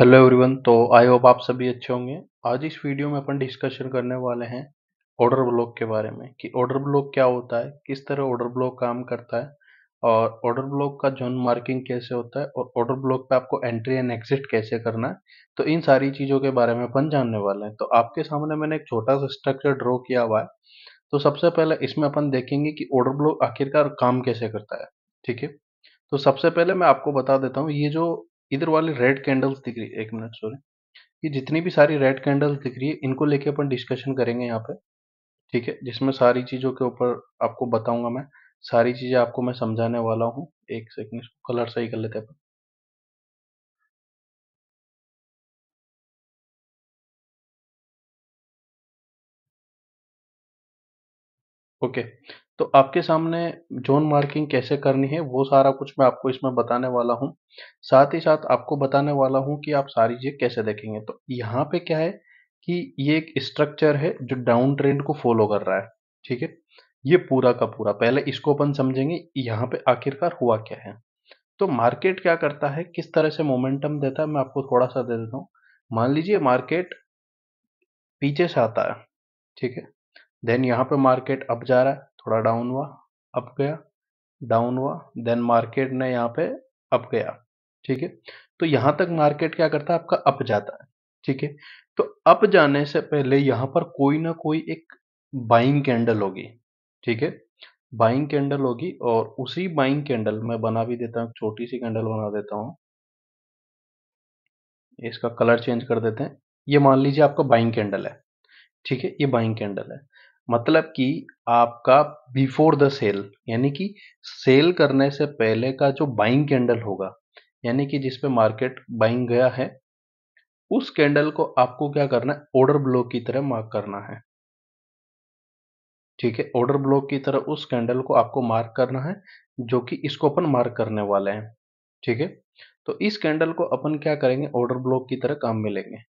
Hello everyone तो I hope आप सभी अच्छे होंगे आज इस वीडियो में अपन डिस्कशन करने वाले हैं ऑर्डर ब्लॉक के बारे में कि ऑर्डर ब्लॉक क्या होता है किस तरह ऑर्डर ब्लॉक काम करता है और ऑर्डर ब्लॉक का जोन मार्किंग कैसे होता है और ऑर्डर ब्लॉक पे आपको एंट्री एंड एग्जिट कैसे करना है तो इन सारी चीज़ों के बारे में अपन जानने वाले हैं तो आपके सामने मैंने एक छोटा सा स्ट्रक्चर ड्रॉ किया हुआ है तो सबसे पहले इसमें अपन देखेंगे कि ऑर्डर ब्लॉक आखिरकार काम कैसे करता है ठीक है तो सबसे पहले मैं आपको बता देता हूँ ये जो इधर वाले रेड कैंडल्स दिख रही है एक मिनट सॉरी ये जितनी भी सारी रेड कैंडल्स दिख रही है इनको लेके अपन डिस्कशन करेंगे यहाँ पे ठीक है जिसमें सारी चीज़ों के ऊपर आपको बताऊंगा मैं सारी चीज़ें आपको मैं समझाने वाला हूँ एक सेकंड इसको कलर सही कर लेते हैं अपन ओके okay. तो आपके सामने जोन मार्किंग कैसे करनी है वो सारा कुछ मैं आपको इसमें बताने वाला हूँ साथ ही साथ आपको बताने वाला हूँ कि आप सारी चीज़ कैसे देखेंगे तो यहाँ पे क्या है कि ये एक स्ट्रक्चर है जो डाउन ट्रेंड को फॉलो कर रहा है ठीक है ये पूरा का पूरा पहले इसको अपन समझेंगे यहाँ पे आखिरकार हुआ क्या है तो मार्केट क्या करता है किस तरह से मोमेंटम देता है मैं आपको थोड़ा सा दे देता हूँ मान लीजिए मार्केट पीछे से आता है ठीक है देन यहाँ पे मार्केट अप जा रहा है थोड़ा डाउन हुआ अप गया डाउन हुआ देन मार्केट ने यहाँ पे अप गया ठीक है तो यहाँ तक मार्केट क्या करता है आपका अप जाता है ठीक है तो अप जाने से पहले यहाँ पर कोई ना कोई एक बाइंग कैंडल होगी ठीक है बाइंग कैंडल होगी और उसी बाइंग कैंडल मैं बना भी देता हूँ छोटी सी कैंडल बना देता हूँ इसका कलर चेंज कर देते हैं ये मान लीजिए आपका बाइंग कैंडल है ठीक है ये बाइंग कैंडल है मतलब कि आपका बिफोर द सेल यानी कि सेल करने से पहले का जो बाइंग कैंडल होगा यानी कि जिसपे मार्केट बाइंग गया है उस कैंडल को आपको क्या करना है ऑर्डर ब्लॉक की तरह मार्क करना है ठीक है ऑर्डर ब्लॉक की तरह उस कैंडल को आपको मार्क करना है जो कि इसको अपन मार्क करने वाले हैं ठीक है तो इस कैंडल को अपन क्या करेंगे ऑर्डर ब्लॉक की तरह काम में लेंगे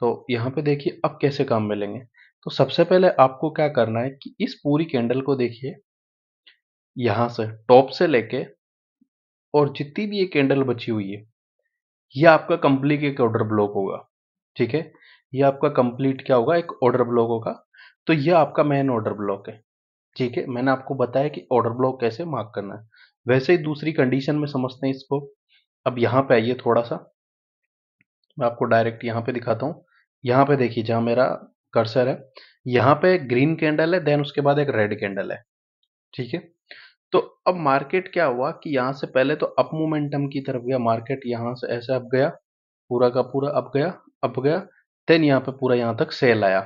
तो यहां पे देखिए अब कैसे काम में लेंगे तो सबसे पहले आपको क्या करना है कि इस पूरी कैंडल को देखिए यहां से टॉप से लेके और जितनी भी ये कैंडल बची हुई है ये आपका कंप्लीट एक ऑर्डर ब्लॉक होगा ठीक है ये आपका कंप्लीट क्या होगा एक ऑर्डर ब्लॉक होगा तो ये आपका मेन ऑर्डर ब्लॉक है ठीक है मैंने आपको बताया कि ऑर्डर ब्लॉक कैसे मार्क करना है वैसे ही दूसरी कंडीशन में समझते हैं इसको अब यहां पे आइए थोड़ा सा मैं आपको डायरेक्ट यहां पे दिखाता हूं यहां पे देखिए जहां मेरा कर्सर है यहां पे एक ग्रीन कैंडल है देन उसके बाद एक रेड कैंडल है ठीक है तो अब मार्केट क्या हुआ कि यहां से पहले तो अप मोमेंटम की तरफ गया मार्केट यहां से ऐसे अप गया पूरा का पूरा अप गया अप गया देन यहां पे पूरा यहां तक सेल आया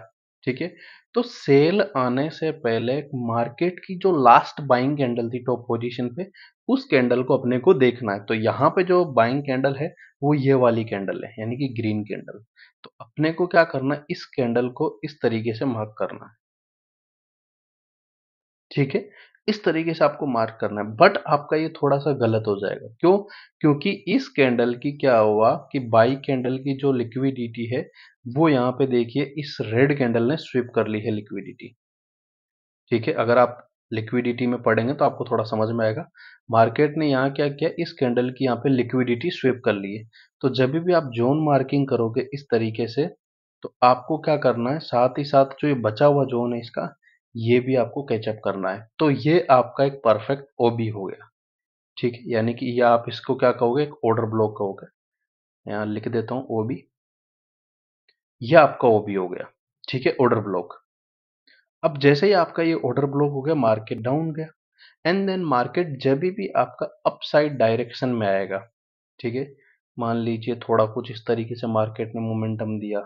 ठीक है तो सेल आने से पहले मार्केट की जो लास्ट बाइंग कैंडल थी टॉप पोजीशन पे उस कैंडल को अपने को देखना है तो यहाँ पे जो बाइंग कैंडल है वो ये वाली कैंडल है यानी कि ग्रीन कैंडल तो अपने को क्या करना है इस कैंडल को इस तरीके से मार्क करना है ठीक है इस तरीके से आपको मार्क करना है बट आपका ये थोड़ा सा गलत हो जाएगा क्यों क्योंकि इस कैंडल की क्या हुआ कि बाई कैंडल की जो लिक्विडिटी है वो यहाँ पे देखिए इस रेड कैंडल ने स्वीप कर ली है लिक्विडिटी ठीक है अगर आप लिक्विडिटी में पढ़ेंगे तो आपको थोड़ा समझ में आएगा मार्केट ने यहाँ क्या किया इस कैंडल की यहाँ पे लिक्विडिटी स्वेप कर ली है तो जब भी आप जोन मार्किंग करोगे इस तरीके से तो आपको क्या करना है साथ ही साथ जो ये बचा हुआ जोन है इसका ये भी आपको कैचअप करना है तो ये आपका एक परफेक्ट ओबी हो गया ठीक है यानी कि यह आप इसको क्या कहोगे एक ऑर्डर ब्लॉक कहोगे यहाँ लिख देता हूँ ओबी यह आपका ओबी हो गया ठीक है ऑर्डर ब्लॉक अब जैसे ही आपका ये ऑर्डर ब्लॉक हो गया मार्केट डाउन गया एंड देन मार्केट जब भी आपका अपसाइड डायरेक्शन में आएगा ठीक है मान लीजिए थोड़ा कुछ इस तरीके से मार्केट ने मोमेंटम दिया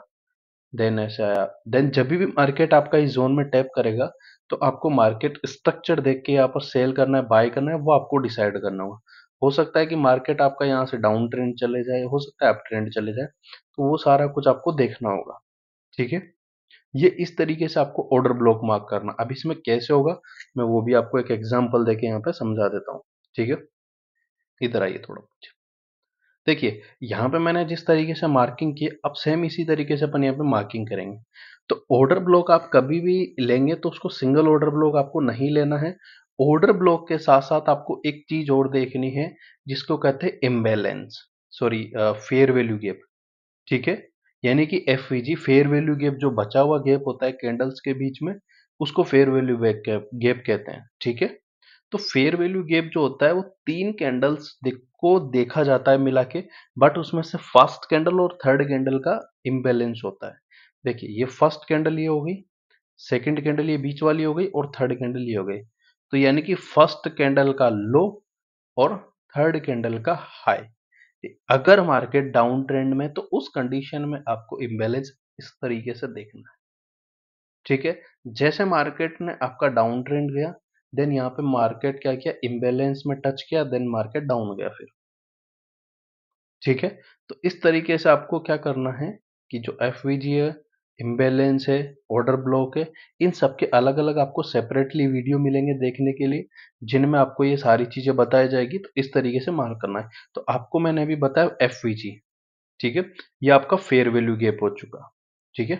देन ऐसे आया देन जब भी मार्केट आपका इस जोन में टैप करेगा तो आपको मार्केट स्ट्रक्चर देख के यहाँ पर सेल करना है बाय करना है वो आपको डिसाइड करना होगा हो सकता है कि मार्केट आपका यहाँ से डाउन ट्रेंड चले जाए हो सकता है अप ट्रेंड चले जाए तो वो सारा कुछ आपको देखना होगा ठीक है ये इस तरीके से आपको ऑर्डर ब्लॉक मार्क करना अब इसमें कैसे होगा मैं वो भी आपको एक एग्जाम्पल देके यहाँ पे समझा देता हूँ ठीक है इधर आइए थोड़ा देखिए यहाँ पे मैंने जिस तरीके से मार्किंग की अब सेम इसी तरीके से अपन यहाँ पे मार्किंग करेंगे तो ऑर्डर ब्लॉक आप कभी भी लेंगे तो उसको सिंगल ऑर्डर ब्लॉक आपको नहीं लेना है ऑर्डर ब्लॉक के साथ साथ आपको एक चीज और देखनी है जिसको कहते हैं imbalance sorry fair value gap ठीक है यानी कि एफ फेयर वैल्यू गैप जो बचा हुआ गैप होता है कैंडल्स के बीच में उसको फेयर वैल्यू गैप कहते हैं ठीक है तो फेयर वैल्यू गैप जो होता है वो तीन कैंडल्स को देखा जाता है मिला के बट उसमें से फर्स्ट कैंडल और थर्ड कैंडल का इम्बेलेंस होता है देखिए ये फर्स्ट कैंडल ये हो गई सेकेंड कैंडल ये बीच वाली हो गई और थर्ड कैंडल ये हो गई तो यानी कि फर्स्ट कैंडल का लो और थर्ड कैंडल का हाई अगर मार्केट डाउन ट्रेंड में तो उस कंडीशन में आपको इम्बेलेंस इस तरीके से देखना है ठीक है जैसे मार्केट ने आपका डाउन ट्रेंड गया देन यहाँ पे मार्केट क्या किया इम्बेलेंस में टच किया देन मार्केट डाउन गया फिर ठीक है तो इस तरीके से आपको क्या करना है कि जो एफ है इम्बेलेंस है ऑर्डर ब्लॉक है इन सब के अलग अलग आपको सेपरेटली वीडियो मिलेंगे देखने के लिए जिनमें आपको ये सारी चीज़ें बताई जाएगी तो इस तरीके से मार्क करना है तो आपको मैंने अभी बताया एफ ठीक है ये आपका फेयर वैल्यू गैप हो चुका ठीक है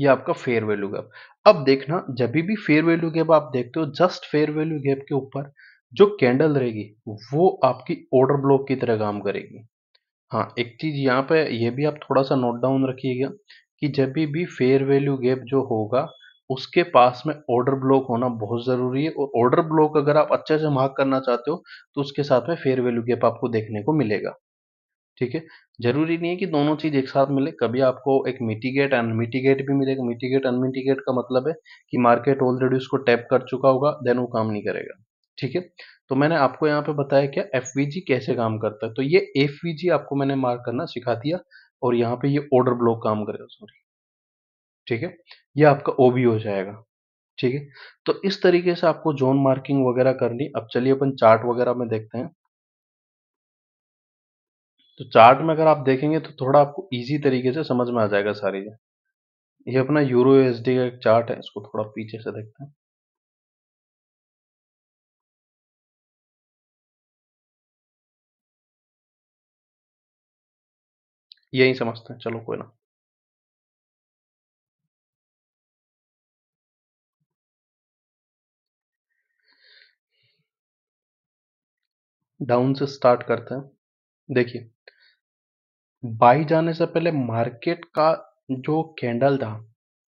ये आपका फेयर वैल्यू गैप अब देखना जब भी फेयर वैल्यू गैप आप देखते हो जस्ट फेयर वैल्यू गैप के ऊपर जो कैंडल रहेगी वो आपकी ऑर्डर ब्लॉक की तरह काम करेगी हाँ एक चीज़ यहाँ पे ये भी आप थोड़ा सा नोट डाउन रखिएगा कि जब भी भी फेयर वैल्यू गैप जो होगा उसके पास में ऑर्डर ब्लॉक होना बहुत ज़रूरी है और ऑर्डर ब्लॉक अगर आप अच्छे से मार्क करना चाहते हो तो उसके साथ में फेयर वैल्यू गैप आपको देखने को मिलेगा ठीक है जरूरी नहीं है कि दोनों चीज़ एक साथ मिले कभी आपको एक मिटिगेट अनमिटिगेट भी मिलेगा मिटिगेट अनमिटिगेट का मतलब है कि मार्केट ऑलरेडी उसको टैप कर चुका होगा देन वो काम नहीं करेगा ठीक है तो मैंने आपको यहाँ पे बताया क्या एफ कैसे काम करता है तो ये एफ आपको मैंने मार्क करना सिखा दिया और यहाँ पे ये ऑर्डर ब्लॉक काम करेगा सॉरी ठीक है ये आपका ओ हो जाएगा ठीक है तो इस तरीके से आपको जोन मार्किंग वगैरह करनी अब चलिए अपन चार्ट वगैरह में देखते हैं तो चार्ट में अगर आप देखेंगे तो थोड़ा आपको इजी तरीके से समझ में आ जाएगा सारी ये अपना यूरो एस का एक चार्ट है इसको थोड़ा पीछे से देखते हैं यही समझते हैं चलो कोई ना डाउन से स्टार्ट करते हैं देखिए बाई जाने से पहले मार्केट का जो कैंडल था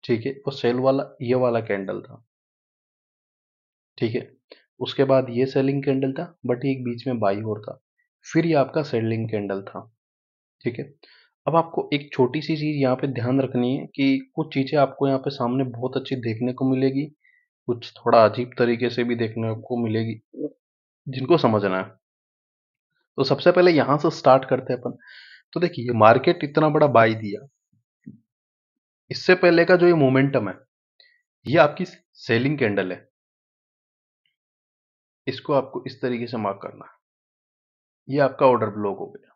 ठीक है वो सेल वाला ये वाला कैंडल था ठीक है उसके बाद ये सेलिंग कैंडल था बट एक बीच में बाई और था फिर ये आपका सेलिंग कैंडल था ठीक है अब आपको एक छोटी सी चीज़ यहाँ पे ध्यान रखनी है कि कुछ चीज़ें आपको यहाँ पे सामने बहुत अच्छी देखने को मिलेगी कुछ थोड़ा अजीब तरीके से भी देखने को मिलेगी जिनको समझना है तो सबसे पहले यहाँ से स्टार्ट करते हैं अपन तो देखिए मार्केट इतना बड़ा बाई दिया इससे पहले का जो ये मोमेंटम है ये आपकी सेलिंग कैंडल है इसको आपको इस तरीके से मार्क करना है ये आपका ऑर्डर ब्लॉक हो गया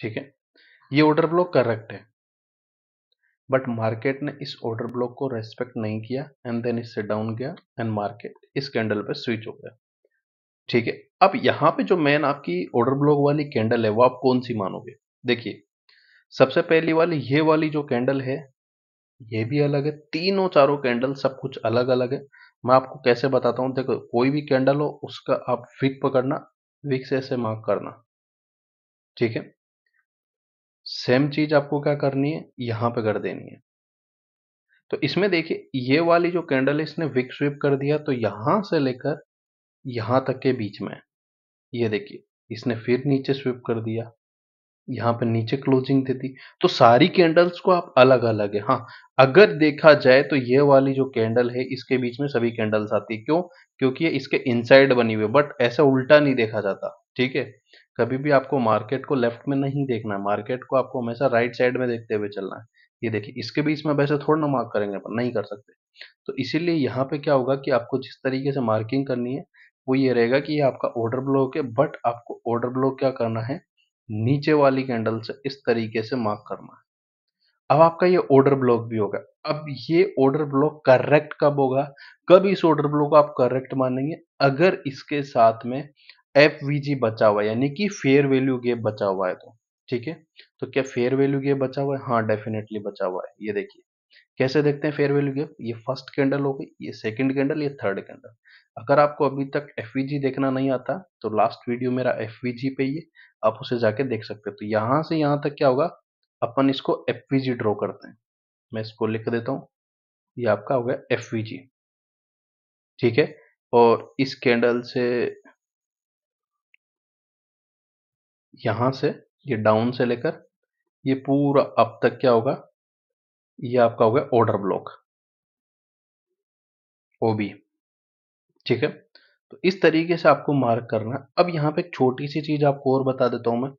ठीक है ये ऑर्डर ब्लॉक करेक्ट है बट मार्केट ने इस ऑर्डर ब्लॉक को रेस्पेक्ट नहीं किया एंड देन इससे डाउन गया एंड मार्केट इस कैंडल पे स्विच हो गया ठीक है अब यहां पे जो मेन आपकी ऑर्डर ब्लॉक वाली कैंडल है वो आप कौन सी मानोगे देखिए सबसे पहली वाली ये वाली जो कैंडल है ये भी अलग है तीनों चारों कैंडल सब कुछ अलग अलग है मैं आपको कैसे बताता हूं देखो कोई भी कैंडल हो उसका आप विक पकड़ना विक से ऐसे मार्क करना ठीक है सेम चीज आपको क्या करनी है यहां पे कर देनी है तो इसमें देखिए ये वाली जो कैंडल इसने विक स्वीप कर दिया तो यहां से लेकर यहां तक के बीच में ये देखिए इसने फिर नीचे स्वीप कर दिया यहाँ पे नीचे क्लोजिंग दे दी तो सारी कैंडल्स को आप अलग अलग है हाँ अगर देखा जाए तो ये वाली जो कैंडल है इसके बीच में सभी कैंडल्स आती है क्यों क्योंकि ये इसके इनसाइड बनी हुई है बट ऐसा उल्टा नहीं देखा जाता ठीक है कभी भी आपको मार्केट को लेफ्ट में नहीं देखना है मार्केट को आपको हमेशा राइट साइड में देखते हुए चलना है ये देखिए इसके बीच में वैसे थोड़ा ना मार्क करेंगे पर नहीं कर सकते तो इसीलिए यहाँ पे क्या होगा कि आपको जिस तरीके से मार्किंग करनी है वो ये रहेगा कि ये आपका ऑर्डर ब्लॉक है बट आपको ऑर्डर ब्लॉक क्या करना है नीचे वाली कैंडल से इस तरीके से मार्क करना है अब आपका ये ऑर्डर ब्लॉक भी होगा अब ये ऑर्डर ब्लॉक करेक्ट कब होगा कब इस ऑर्डर ब्लॉक को आप करेक्ट मानेंगे अगर इसके साथ में एफ बचा हुआ है यानी कि फेयर वैल्यू गेप बचा हुआ है तो ठीक है तो क्या फेयर वैल्यू गेप बचा हुआ है हाँ डेफिनेटली बचा हुआ है ये देखिए कैसे देखते हैं फेयर वैल्यू गेप ये फर्स्ट कैंडल हो गई ये सेकंड कैंडल ये थर्ड कैंडल अगर आपको अभी तक एफ देखना नहीं आता तो लास्ट वीडियो मेरा एफ पे ये आप उसे जाके देख सकते हो तो यहां से यहां तक क्या होगा अपन इसको एफ ड्रॉ करते हैं मैं इसको लिख देता हूँ ये आपका हो गया एफ ठीक है और इस कैंडल से यहां से ये डाउन से लेकर ये पूरा अब तक क्या होगा ये आपका हो गया ऑर्डर ब्लॉक ओ बी ठीक है तो इस तरीके से आपको मार्क करना है अब यहाँ पे एक छोटी सी चीज़ आपको और बता देता हूं मैं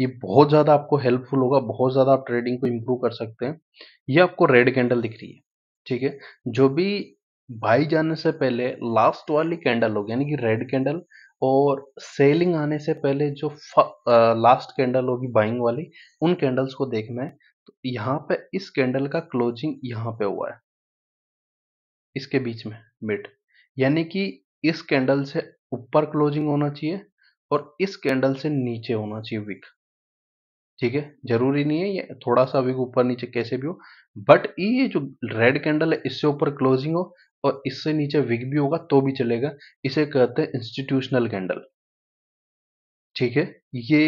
ये बहुत ज़्यादा आपको हेल्पफुल होगा बहुत ज़्यादा आप ट्रेडिंग को इंप्रूव कर सकते हैं ये आपको रेड कैंडल दिख रही है ठीक है जो भी भाई जाने से पहले लास्ट वाली कैंडल होगी यानी कि रेड कैंडल और सेलिंग आने से पहले जो लास्ट कैंडल होगी बाइंग वाली उन कैंडल्स को देखना है तो यहाँ पे इस कैंडल का क्लोजिंग यहाँ पे हुआ है इसके बीच में मिड यानी कि इस कैंडल से ऊपर क्लोजिंग होना चाहिए और इस कैंडल से नीचे होना चाहिए विक ठीक है जरूरी नहीं है ये थोड़ा सा विक ऊपर नीचे कैसे भी हो बट ये जो रेड कैंडल है इससे ऊपर क्लोजिंग हो और इससे नीचे विग भी होगा तो भी चलेगा इसे कहते हैं इंस्टीट्यूशनल कैंडल ठीक है ये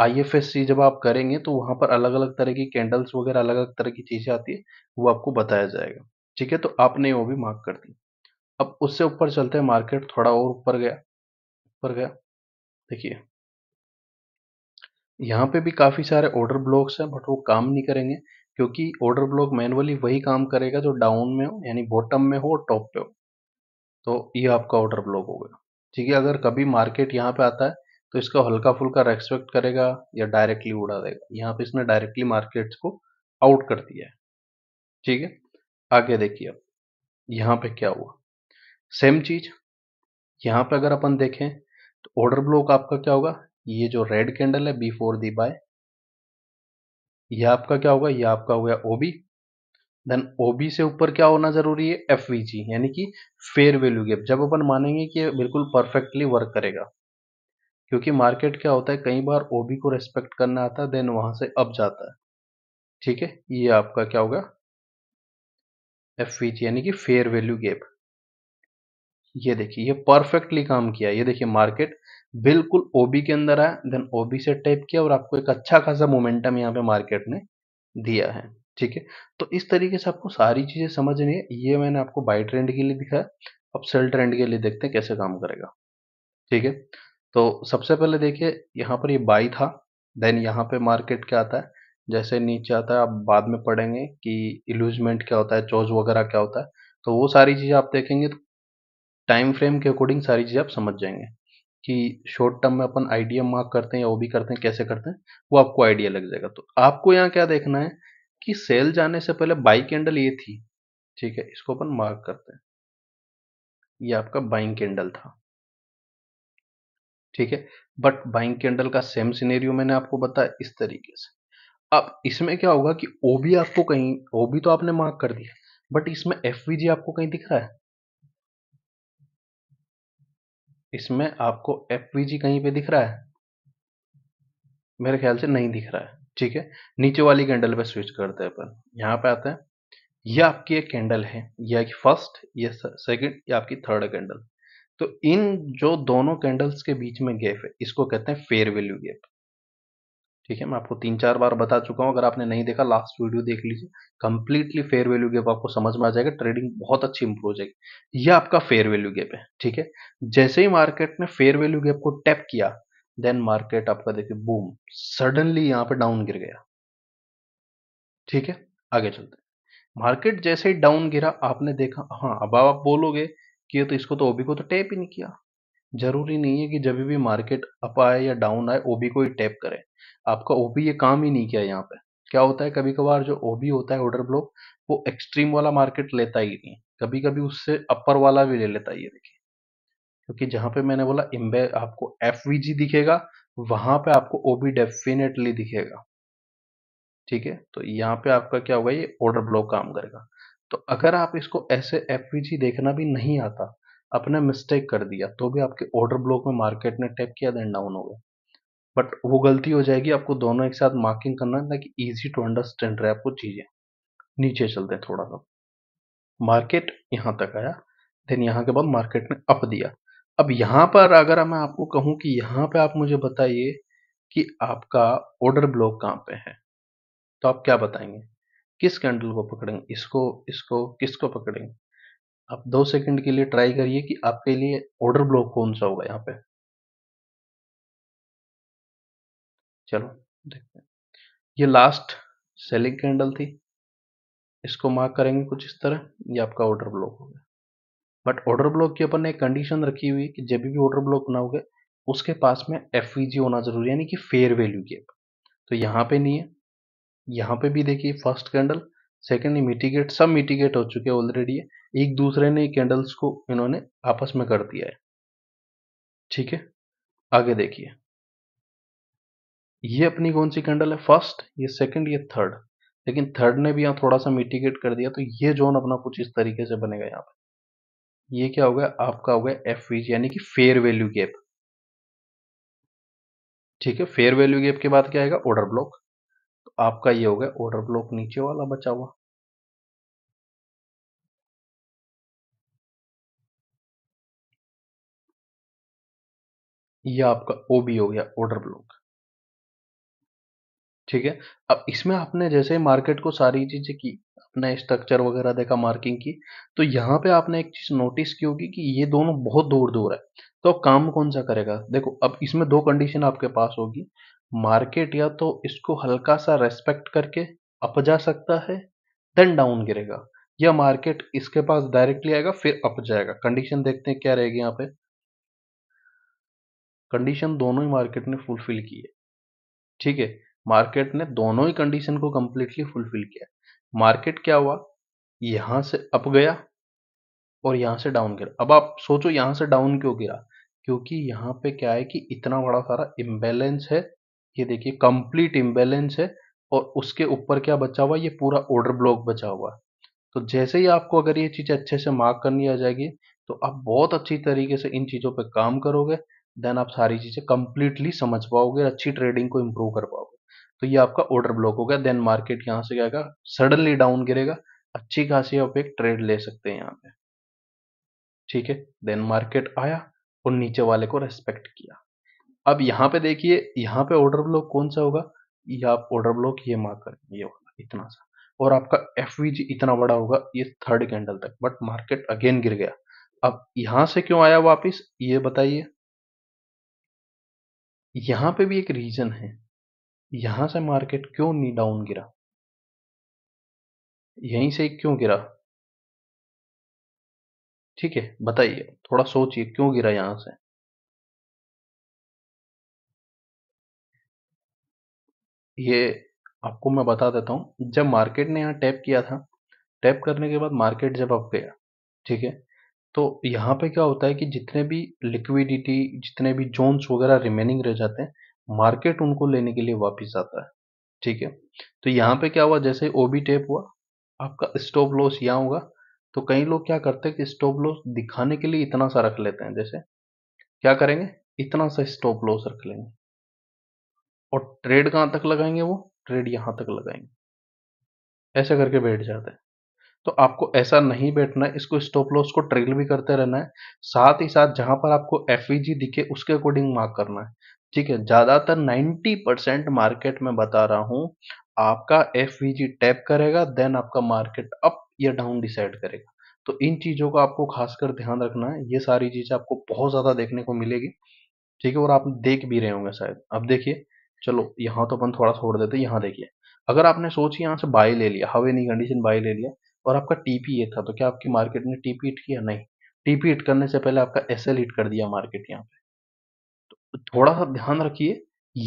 आई एफ एस सी जब आप करेंगे तो वहां पर अलग अलग तरह की कैंडल्स वगैरह अलग अलग तरह की चीजें आती है वो आपको बताया जाएगा ठीक है तो आपने वो भी मार्क कर दी अब उससे ऊपर चलते हैं मार्केट थोड़ा और ऊपर गया ऊपर गया देखिए यहाँ पे भी काफी सारे ऑर्डर ब्लॉक्स हैं बट वो काम नहीं करेंगे क्योंकि ऑर्डर ब्लॉक मैनुअली वही काम करेगा जो डाउन में हो यानी बॉटम में हो और टॉप पे हो तो ये आपका ऑर्डर ब्लॉक हो गया ठीक है अगर कभी मार्केट यहाँ पे आता है तो इसका हल्का फुल्का रेस्पेक्ट करेगा या डायरेक्टली उड़ा देगा यहाँ पे इसने डायरेक्टली मार्केट्स को आउट कर दिया है ठीक है आगे देखिए अब यहाँ पे क्या हुआ सेम चीज यहाँ पे अगर अपन देखें तो ऑर्डर ब्लॉक आपका क्या होगा ये जो रेड कैंडल है बी फोर दी बाय ये आपका क्या होगा ये आपका हो गया ओबी देन ओबी से ऊपर क्या होना जरूरी है एफ यानी कि फेयर वैल्यू गैप जब अपन मानेंगे कि बिल्कुल परफेक्टली वर्क करेगा क्योंकि मार्केट क्या होता है कई बार ओबी को रेस्पेक्ट करना आता है देन वहां से अप जाता है ठीक है ये आपका क्या होगा एफ यानी कि फेयर वैल्यू गैप ये देखिए ये परफेक्टली काम किया ये देखिए मार्केट बिल्कुल ओबी के अंदर आया देन ओबी से टाइप किया और आपको एक अच्छा खासा मोमेंटम यहाँ पे मार्केट ने दिया है ठीक है तो इस तरीके से आपको सारी चीज़ें समझनी है ये मैंने आपको बाई ट्रेंड के लिए दिखाया अब सेल ट्रेंड के लिए देखते हैं कैसे काम करेगा ठीक है तो सबसे पहले देखिए यहाँ पर ये बाई था देन यहाँ पे मार्केट क्या आता है जैसे नीचे आता है आप बाद में पढ़ेंगे कि इल्यूजमेंट क्या होता है चोज वगैरह क्या होता है तो वो सारी चीज़ें आप देखेंगे तो टाइम फ्रेम के अकॉर्डिंग सारी चीज़ें आप समझ जाएंगे कि शॉर्ट टर्म में अपन आइडिया मार्क करते हैं या वो भी करते हैं कैसे करते हैं वो आपको आइडिया लग जाएगा तो आपको यहाँ क्या देखना है कि सेल जाने से पहले बाई कैंडल ये थी ठीक है इसको अपन मार्क करते हैं ये आपका बाइंग कैंडल था ठीक है बट बाइंग कैंडल का सेम सिनेरियो मैंने आपको बताया इस तरीके से अब इसमें क्या होगा कि ओ आपको कहीं ओ तो आपने मार्क कर दिया बट इसमें एफ आपको कहीं दिख रहा है इसमें आपको एफ कहीं पे दिख रहा है मेरे ख्याल से नहीं दिख रहा है ठीक है नीचे वाली कैंडल पे स्विच करते हैं अपन यहाँ पे आते हैं ये आपकी एक कैंडल है यह फर्स्ट यह सेकंड या आपकी थर्ड कैंडल तो इन जो दोनों कैंडल्स के बीच में गैप है इसको कहते हैं फेयर वैल्यू गैप ठीक है मैं आपको तीन चार बार बता चुका हूँ अगर आपने नहीं देखा लास्ट वीडियो देख लीजिए कंप्लीटली फेयर वैल्यू गैप आपको समझ में आ जाएगा ट्रेडिंग बहुत अच्छी इंप्रूव हो जाएगी ये आपका फेयर वैल्यू गैप है ठीक है जैसे ही मार्केट ने फेयर वैल्यू गैप को टैप किया देन मार्केट आपका देखिए बूम सडनली यहाँ पे डाउन गिर गया ठीक है आगे चलते मार्केट जैसे ही डाउन गिरा आपने देखा हाँ अब आप बोलोगे कि तो इसको तो ओबी को तो टैप ही नहीं किया जरूरी नहीं है कि जब भी मार्केट अप आए या डाउन आए ओबी को ही टैप करें आपका ओबी ये काम ही नहीं किया यहाँ पे क्या होता है कभी कभार जो ओबी होता है ऑर्डर ब्लॉक वो एक्सट्रीम वाला मार्केट लेता ही नहीं कभी कभी उससे अपर वाला भी ले लेता है ये देखिए क्योंकि जहां पे मैंने बोला इम्बे आपको एफ दिखेगा वहां पे आपको ओबी डेफिनेटली दिखेगा ठीक है तो यहाँ पे आपका क्या होगा ये ऑर्डर ब्लॉक काम करेगा तो अगर आप इसको ऐसे एफ देखना भी नहीं आता अपना मिस्टेक कर दिया तो भी आपके ऑर्डर ब्लॉक में मार्केट ने टैप किया देन डाउन हो गया बट वो गलती हो जाएगी आपको दोनों एक साथ मार्किंग करना है ताकि ईजी टू अंडरस्टैंड रहे आपको चीज़ें नीचे चलते हैं थोड़ा सा मार्केट यहाँ तक आया देन यहाँ के बाद मार्केट ने अप दिया अब यहाँ पर अगर मैं आपको कहूँ कि यहाँ पे आप मुझे बताइए कि आपका ऑर्डर ब्लॉक कहाँ पे है तो आप क्या बताएंगे किस कैंडल को पकड़ेंगे इसको इसको किसको पकड़ेंगे आप दो सेकंड के लिए ट्राई करिए कि आपके लिए ऑर्डर ब्लॉक कौन सा होगा यहाँ पे चलो देखते हैं ये लास्ट सेलिंग कैंडल थी इसको मार्क करेंगे कुछ इस तरह ये आपका ऑर्डर ब्लॉक हो गया बट ऑर्डर ब्लॉक की अपन ने एक कंडीशन रखी हुई कि जब भी ऑर्डर ब्लॉक ना हो उसके पास में एफ e होना जरूरी यानी कि फेयर वैल्यू गैप तो यहाँ पे नहीं है यहाँ पे भी देखिए फर्स्ट कैंडल सेकेंड मिटिगेट सब मिटिगेट हो चुके हैं ऑलरेडी है एक दूसरे ने कैंडल्स को इन्होंने आपस में कर दिया है ठीक है आगे देखिए ये अपनी कौन सी कैंडल है फर्स्ट ये सेकंड ये थर्ड लेकिन थर्ड ने भी यहां थोड़ा सा मिटिगेट कर दिया तो ये जोन अपना कुछ इस तरीके से बनेगा यहां पर ये क्या हो गया आपका हो गया एफ यानी कि फेयर वैल्यू गैप ठीक है फेयर वैल्यू गैप के बाद क्या आएगा ऑर्डर ब्लॉक तो आपका ये गया ऑर्डर ब्लॉक नीचे वाला बचा हुआ ये आपका ओबी हो गया ऑर्डर ब्लॉक ठीक है अब इसमें आपने जैसे मार्केट को सारी चीजें की अपना स्ट्रक्चर वगैरह देखा मार्किंग की तो यहाँ पे आपने एक चीज नोटिस की होगी कि ये दोनों बहुत दूर दूर है तो काम कौन सा करेगा देखो अब इसमें दो कंडीशन आपके पास होगी मार्केट या तो इसको हल्का सा रेस्पेक्ट करके अप जा सकता है देन डाउन गिरेगा या मार्केट इसके पास डायरेक्टली आएगा फिर अप जाएगा कंडीशन देखते हैं क्या रहेगी यहाँ पे कंडीशन दोनों ही मार्केट ने फुलफिल की है ठीक है मार्केट ने दोनों ही कंडीशन को कम्प्लीटली फुलफिल किया मार्केट क्या हुआ यहां से अप गया और यहां से डाउन गिरा अब आप सोचो यहां से डाउन क्यों गिरा क्योंकि यहां पे क्या है कि इतना बड़ा सारा इम्बेलेंस है ये देखिए कंप्लीट इम्बेलेंस है और उसके ऊपर क्या बचा हुआ ये पूरा ऑर्डर ब्लॉक बचा हुआ है तो जैसे ही आपको अगर ये चीज़ें अच्छे से मार्क करनी आ जाएगी तो आप बहुत अच्छी तरीके से इन चीज़ों पर काम करोगे देन आप सारी चीज़ें कंप्लीटली समझ पाओगे अच्छी ट्रेडिंग को इम्प्रूव कर पाओगे तो ये आपका ऑर्डर ब्लॉक हो गया देन मार्केट यहाँ से जाएगा सडनली डाउन गिरेगा अच्छी खासी आप एक ट्रेड ले सकते हैं यहाँ पे ठीक है देन मार्केट आया और नीचे वाले को रेस्पेक्ट किया अब यहाँ पे देखिए यहाँ पे ऑर्डर ब्लॉक कौन सा होगा ये आप ऑर्डर ब्लॉक ये मार्क करेंगे ये वाला इतना सा और आपका एफ इतना बड़ा होगा ये थर्ड कैंडल तक बट मार्केट अगेन गिर गया अब यहां से क्यों आया वापिस ये बताइए यहां पे भी एक रीजन है यहां से मार्केट क्यों नी डाउन गिरा यहीं से क्यों गिरा ठीक है बताइए थोड़ा सोचिए क्यों गिरा यहां से ये आपको मैं बता देता हूं जब मार्केट ने यहां टैप किया था टैप करने के बाद मार्केट जब अप गया ठीक है तो यहाँ पे क्या होता है कि जितने भी लिक्विडिटी जितने भी जोन्स वगैरह रिमेनिंग रह जाते हैं मार्केट उनको लेने के लिए वापिस आता है ठीक है तो यहाँ पे क्या हुआ जैसे ओ बी टेप हुआ आपका स्टॉप लॉस यहाँ होगा तो कई लोग क्या करते हैं कि स्टॉप लॉस दिखाने के लिए इतना सा रख लेते हैं जैसे क्या करेंगे इतना सा स्टॉप लॉस रख लेंगे और ट्रेड कहाँ तक लगाएंगे वो ट्रेड यहां तक लगाएंगे ऐसे करके बैठ जाते हैं तो आपको ऐसा नहीं बैठना है इसको स्टॉप लॉस को ट्रेल भी करते रहना है साथ ही साथ जहां पर आपको एफ e दिखे उसके अकॉर्डिंग मार्क करना है ठीक है ज़्यादातर 90 परसेंट मार्केट में बता रहा हूँ आपका एफ टैप e करेगा देन आपका मार्केट अप या डाउन डिसाइड करेगा तो इन चीज़ों का आपको खासकर ध्यान रखना है ये सारी चीज़ें आपको बहुत ज़्यादा देखने को मिलेगी ठीक है और आप देख भी रहे होंगे शायद अब देखिए चलो यहाँ तो अपन थोड़ा छोड़ देते यहाँ देखिए अगर आपने सोच यहाँ से बाई ले लिया हवे नहीं कंडीशन बाई ले लिया और आपका टीपी ये था तो क्या आपकी मार्केट ने टीपी हिट किया नहीं टीपी हिट करने से पहले आपका एस हिट कर दिया मार्केट यहाँ पे तो थोड़ा सा ध्यान रखिए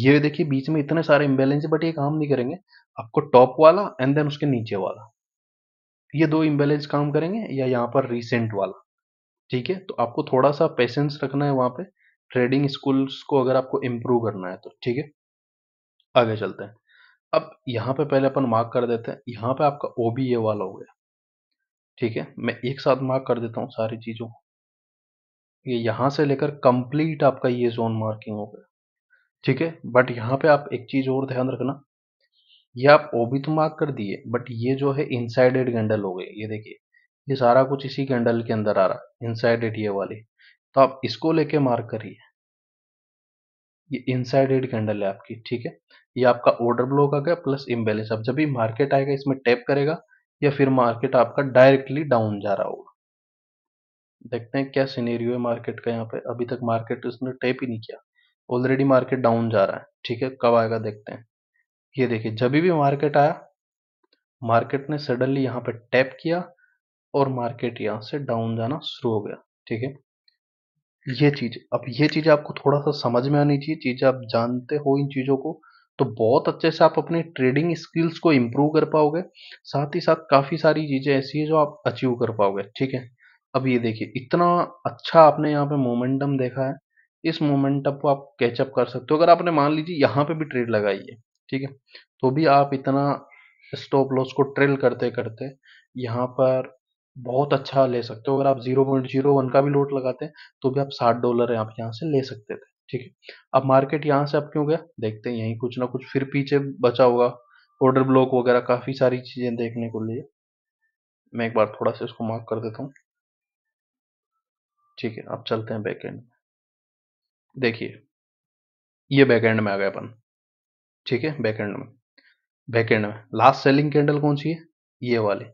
ये देखिए बीच में इतने सारे इम्बेलेंस बट ये काम नहीं करेंगे आपको टॉप वाला एंड देन उसके नीचे वाला ये दो इम्बेलेंस काम करेंगे या यहाँ पर रिसेंट वाला ठीक है तो आपको थोड़ा सा पेशेंस रखना है वहां पे ट्रेडिंग स्कूल्स को अगर आपको इम्प्रूव करना है तो ठीक है आगे चलते हैं अब यहाँ पे पहले अपन मार्क कर देते हैं यहाँ पे आपका ओ बी वाला हो गया ठीक है मैं एक साथ मार्क कर देता हूं सारी चीज़ों को ये यहां से लेकर कंप्लीट आपका ये जोन मार्किंग हो गया ठीक है बट यहां पे आप एक चीज़ और ध्यान रखना ये आप ओ भी तो मार्क कर दिए बट ये जो है इनसाइडेड कैंडल हो गए ये देखिए ये सारा कुछ इसी कैंडल के अंदर आ रहा है इनसाइडेड ये वाली तो आप इसको लेके मार्क करिए ये इनसाइडेड कैंडल है आपकी ठीक है ये आपका ऑर्डर ब्लॉक आ गया प्लस इम्बेलेंस अब जब भी मार्केट आएगा इसमें टैप करेगा या फिर मार्केट आपका डायरेक्टली डाउन जा रहा होगा देखते हैं क्या सिनेरियो है मार्केट का यहाँ पे अभी तक मार्केट उसने टेप ही नहीं किया ऑलरेडी मार्केट डाउन जा रहा है ठीक है कब आएगा देखते हैं ये देखिए जब भी मार्केट आया मार्केट ने सडनली यहाँ पे टैप किया और मार्केट यहाँ से डाउन जाना शुरू हो गया ठीक है ये चीज अब ये चीज आपको थोड़ा सा समझ में आनी चाहिए चीज आप जानते हो इन चीजों को तो बहुत अच्छे से आप अपनी ट्रेडिंग स्किल्स को इम्प्रूव कर पाओगे साथ ही साथ काफ़ी सारी चीज़ें ऐसी है जो आप अचीव कर पाओगे ठीक है अब ये देखिए इतना अच्छा आपने यहाँ पे मोमेंटम देखा है इस मोमेंटम को आप कैचअप कर सकते हो अगर आपने मान लीजिए यहाँ पे भी ट्रेड लगाई है ठीक है तो भी आप इतना स्टॉप लॉस को ट्रेल करते करते यहाँ पर बहुत अच्छा ले सकते हो अगर आप जीरो पॉइंट जीरो वन का भी लोट लगाते हैं तो भी आप साठ डॉलर यहाँ पे यहाँ से ले सकते थे ठीक है अब मार्केट यहाँ से अब क्यों गया देखते हैं यहीं कुछ ना कुछ फिर पीछे बचा होगा ऑर्डर ब्लॉक वगैरह काफ़ी सारी चीज़ें देखने को लिए मैं एक बार थोड़ा सा इसको मार्क कर देता हूँ ठीक है अब चलते हैं बैक एंड में देखिए ये बैक एंड में आ गए अपन ठीक है बैक एंड में बैक एंड में लास्ट सेलिंग कैंडल कौन सी है ये वाले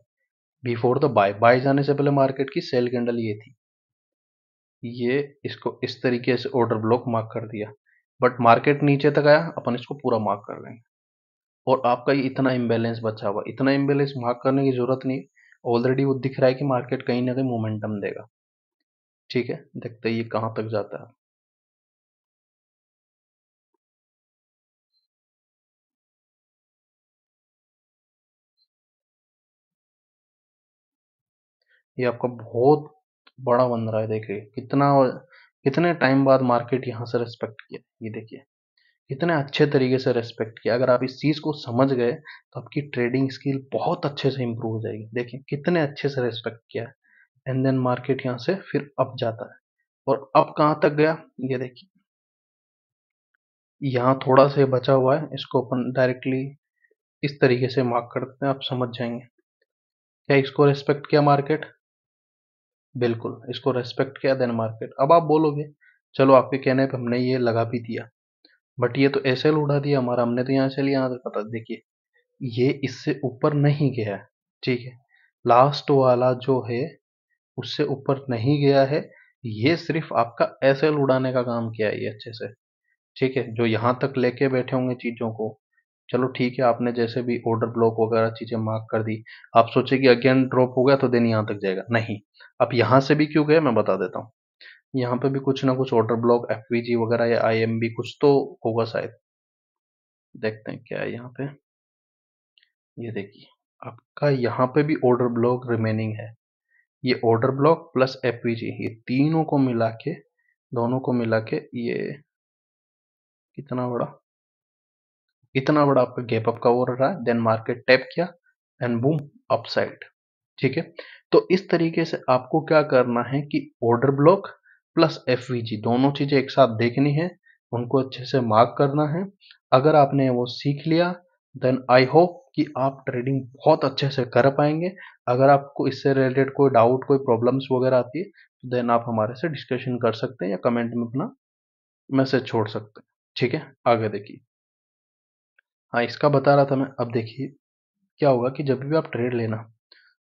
बिफोर द बाय बाय जाने से पहले मार्केट की सेल कैंडल ये थी ये इसको इस तरीके से ऑर्डर ब्लॉक मार्क कर दिया बट मार्केट नीचे तक आया अपन इसको पूरा मार्क कर लेंगे और आपका ये इतना इम्बेलेंस बचा हुआ इतना इम्बेलेंस मार्क करने की जरूरत नहीं ऑलरेडी वो दिख रहा है कि मार्केट कहीं ना कहीं मोमेंटम देगा ठीक है देखते ये कहां तक जाता है ये आपका बहुत बड़ा बन रहा है देखिए कितना और कितने टाइम बाद मार्केट यहाँ से रेस्पेक्ट किया ये देखिए कितने अच्छे तरीके से रेस्पेक्ट किया अगर आप इस चीज़ को समझ गए तो आपकी ट्रेडिंग स्किल बहुत अच्छे से इम्प्रूव हो जाएगी देखिए कितने अच्छे से रेस्पेक्ट किया है एंड देन मार्केट यहाँ से फिर अप जाता है और अब कहाँ तक गया ये देखिए यहाँ थोड़ा सा बचा हुआ है इसको अपन डायरेक्टली इस तरीके से मार्क करते हैं आप समझ जाएंगे क्या इसको रेस्पेक्ट किया मार्केट बिल्कुल, इसको रेस्पेक्ट किया देन मार्केट। अब आप बोलोगे चलो आपके कहने पे हमने ये लगा भी दिया। बट ये तो ऐसे उड़ा दिया हमारा हमने तो यहाँ से लिया यहाँ पता देखिए ये इससे ऊपर नहीं गया है, ठीक है। लास्ट वाला जो है उससे ऊपर नहीं गया है। ये सिर्फ आपका एसएल उड़ाने का काम किया है ये अच्छे से, ठीक है। जो यहाँ तक लेके बैठे होंगे चीज़ों को चलो ठीक है आपने जैसे भी ऑर्डर ब्लॉक वगैरह चीज़ें मार्क कर दी आप सोचे कि अगेन ड्रॉप हो गया तो देन यहाँ तक जाएगा नहीं आप यहाँ से भी क्यों गए मैं बता देता हूँ यहाँ पे भी कुछ ना कुछ ऑर्डर ब्लॉक एफ वगैरह या आई कुछ तो होगा शायद देखते हैं क्या है यहाँ पे ये देखिए आपका यहाँ पे भी ऑर्डर ब्लॉक रिमेनिंग है ये ऑर्डर ब्लॉक प्लस एफ ये तीनों को मिला के दोनों को मिला के ये कितना बड़ा इतना बड़ा आपका गैप अप का हो रहा है देन मार्केट टैप किया एंड बूम अपसाइड ठीक है तो इस तरीके से आपको क्या करना है कि ऑर्डर ब्लॉक प्लस एफ दोनों चीज़ें एक साथ देखनी है उनको अच्छे से मार्क करना है अगर आपने वो सीख लिया देन आई होप कि आप ट्रेडिंग बहुत अच्छे से कर पाएंगे अगर आपको इससे रिलेटेड कोई डाउट कोई प्रॉब्लम्स वगैरह आती है तो देन आप हमारे से डिस्कशन कर सकते हैं या कमेंट में अपना मैसेज छोड़ सकते हैं ठीक है आगे देखिए हाँ इसका बता रहा था मैं अब देखिए क्या होगा कि जब भी आप ट्रेड लेना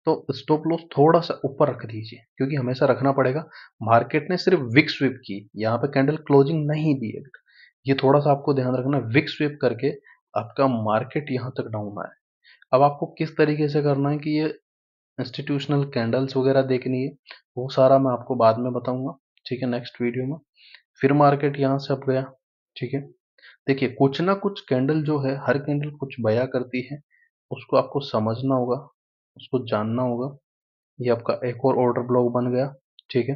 तो स्टॉप लॉस थोड़ा सा ऊपर रख दीजिए क्योंकि हमेशा रखना पड़ेगा मार्केट ने सिर्फ विक स्वीप की यहाँ पे कैंडल क्लोजिंग नहीं दी है ये थोड़ा सा आपको ध्यान रखना विक स्वीप करके आपका मार्केट यहाँ तक डाउन आए अब आपको किस तरीके से करना है कि ये इंस्टीट्यूशनल कैंडल्स वगैरह देखनी है वो सारा मैं आपको बाद में बताऊंगा ठीक है नेक्स्ट वीडियो में फिर मार्केट यहाँ से अप गया ठीक है देखिए कुछ ना कुछ कैंडल जो है हर कैंडल कुछ बया करती है उसको आपको समझना होगा उसको जानना होगा ये आपका एक और ऑर्डर ब्लॉक बन गया ठीक है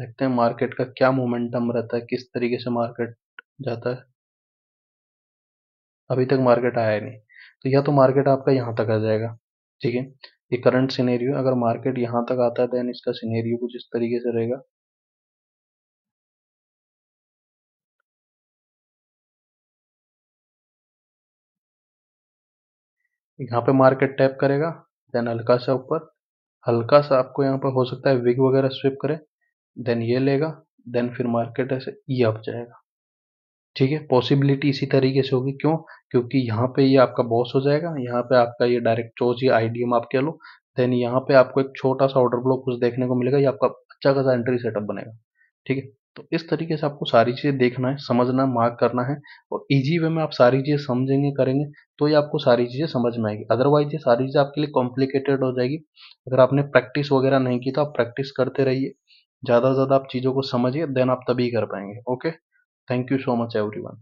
देखते हैं मार्केट का क्या मोमेंटम रहता है किस तरीके से मार्केट जाता है अभी तक मार्केट आया नहीं तो या तो मार्केट आपका यहाँ तक आ जाएगा ठीक है ये करंट सिनेरियो अगर मार्केट यहाँ तक आता है देन इसका सिनेरियो कुछ इस तरीके से रहेगा यहाँ पे मार्केट टैप करेगा देन हल्का सा ऊपर हल्का सा आपको यहाँ पर हो सकता है विग वगैरह स्विप करे देन ये लेगा देन फिर मार्केट ऐसे ये e अप जाएगा ठीक है पॉसिबिलिटी इसी तरीके से होगी क्यों क्योंकि यहाँ पे ये आपका बॉस हो जाएगा यहाँ पे आपका ये डायरेक्ट चोज ये आईडीएम आप कह लो देन यहाँ पे आपको एक छोटा सा ऑर्डर ब्लॉक कुछ देखने को मिलेगा ये आपका अच्छा खासा एंट्री सेटअप बनेगा ठीक है तो इस तरीके से आपको सारी चीज़ें देखना है समझना मार्क करना है और इजी वे में आप सारी चीज़ें समझेंगे करेंगे तो ये आपको सारी चीज़ें समझ में आएगी अदरवाइज ये सारी चीज़ें आपके लिए कॉम्प्लिकेटेड हो जाएगी अगर आपने प्रैक्टिस वगैरह नहीं की तो आप प्रैक्टिस करते रहिए ज़्यादा से ज़्यादा आप चीज़ों को समझिए देन आप तभी कर पाएंगे okay thank you so much every